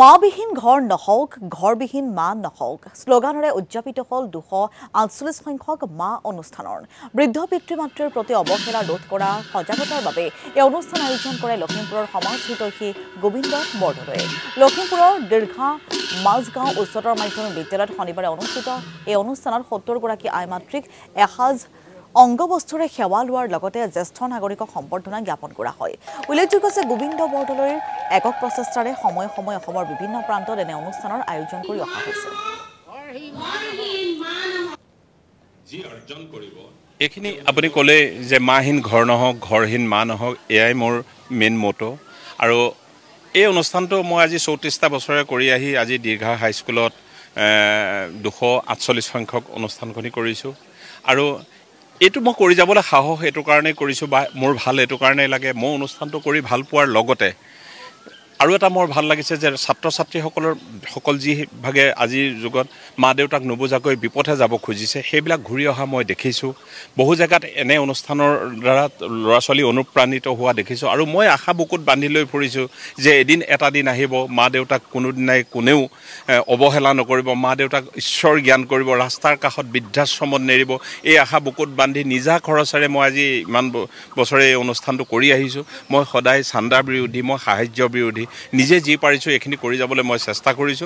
মা বিহীন ঘৰ নহওক ঘৰবিহীন মা নহওক শ্লোগানেৰে উদযাপিত হ'ল দুশ আঠচল্লিছ সংখ্যক মা অনুষ্ঠানৰ বৃদ্ধ পিতৃ মাতৃৰ প্ৰতি অৱহেলা ৰোধ কৰা সজাগতাৰ বাবে এই অনুষ্ঠান আয়োজন কৰে লখিমপুৰৰ সমাজ হিতৈষী গোবিন্দ বৰদলৈ লখিমপুৰৰ দীৰ্ঘা মাজগাঁও উচ্চতৰ মাধ্যমিক বিদ্যালয়ত শনিবাৰে অনুষ্ঠিত এই অনুষ্ঠানত সত্তৰগৰাকী আই মাতৃক এসাজ অংগবস্তুৰে সেৱা লোৱাৰ লগতে জ্যেষ্ঠ নাগৰিকক সম্বৰ্ধনা জ্ঞাপন কৰা হয় উল্লেখযোগ্য যে গোবিন্দ বৰদলৈৰ একক প্ৰচেষ্টাৰে সময়ে সময়ে অসমৰ বিভিন্ন প্ৰান্তত এনে অনুষ্ঠানৰ আয়োজন কৰি অহা হৈছে এইখিনি আপুনি ক'লে যে মাহীন ঘৰ নহওক ঘৰহীন মা নহওক এয়াই মোৰ মেইন মটো আৰু এই অনুষ্ঠানটো মই আজি চৌত্ৰিছটা বছৰে কৰি আহি আজি দীৰ্ঘা হাইস্কুলত দুশ আঠচল্লিছ সংখ্যক অনুষ্ঠানখনি কৰিছোঁ আৰু এইটো মই কৰি যাবলৈ সাহস এইটো কাৰণেই কৰিছোঁ বা মোৰ ভাল এইটো কাৰণেই লাগে মই অনুষ্ঠানটো কৰি ভাল পোৱাৰ লগতে আৰু এটা মোৰ ভাল লাগিছে যে ছাত্ৰ ছাত্ৰীসকলৰ সকল যিভাগে আজিৰ যুগত মা দেউতাক নুবুজাকৈ বিপথে যাব খুজিছে সেইবিলাক ঘূৰি অহা মই দেখিছোঁ বহু জেগাত এনে অনুষ্ঠানৰ দ্বাৰা ল'ৰা ছোৱালী অনুপ্ৰাণিত হোৱা দেখিছোঁ আৰু মই আশা বুকুত বান্ধি লৈ ফুৰিছোঁ যে এদিন এটা দিন আহিব মা দেউতাক কোনোদিনাই কোনেও অৱহেলা নকৰিব মা দেউতাক ঈশ্বৰ জ্ঞান কৰিব ৰাস্তাৰ কাষত বৃদ্ধাশ্ৰমত নেৰিব এই আশা বুকুত বান্ধি নিজা খৰচেৰে মই আজি ইমান বছৰে এই অনুষ্ঠানটো কৰি আহিছোঁ মই সদায় চান্দা বিৰোধী মই সাহায্য বিৰোধী নিজে যি পাৰিছোঁ এইখিনি কৰি যাবলৈ মই চেষ্টা কৰিছোঁ